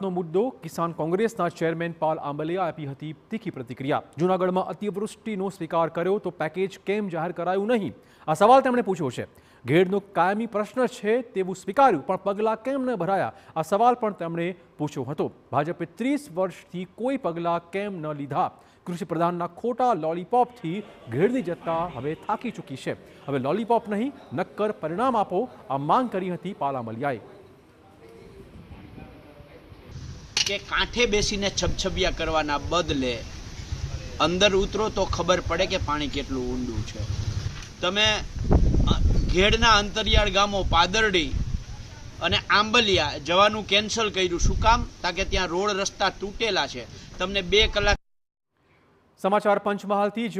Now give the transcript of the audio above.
નો મુદ્દો કિસાન કોંગ્રેસના ચેરમેન પાલ આંબલિયા આપી હતી તીખી પ્રતિક્રિયા જૂનાગઢમાં અતિવૃષ્ટિનો સ્વીકાર કર્યો તો પેકેજ કેમ જાહેર કરાયું નહીં આ સવાલ તેમણે પૂછ્યો છે ઘેડનો કાયમી પ્રશ્ન છે તેવું સ્વીકાર્યું પણ પગલાં કેમ ન ભરાયા આ સવાલ પણ તેમણે પૂછ્યો હતો ભાજપે ત્રીસ વર્ષથી કોઈ પગલાં કેમ ન લીધા કૃષિપ્રધાનના ખોટા લોલીપોપથી ઘેડની જતા હવે થાકી ચૂકી છે હવે લોલીપોપ નહીં નક્કર પરિણામ આપો આ માંગ કરી હતી પાલામલિયાએ કે કાંઠે બેસીને છબછબિયા કરવાના બદલે અંદર ઉતરો તો ખબર પડે કે પાણી કેટલું ઊંડું છે તમે ઘેડના અંતરિયાળ ગામો પાદરડી અને આંબલિયા જવાનું કેન્સલ કર્યું શું કામ કે ત્યાં રોડ રસ્તા તૂટેલા છે તમને બે કલાક સમાચાર પંચમહાલથી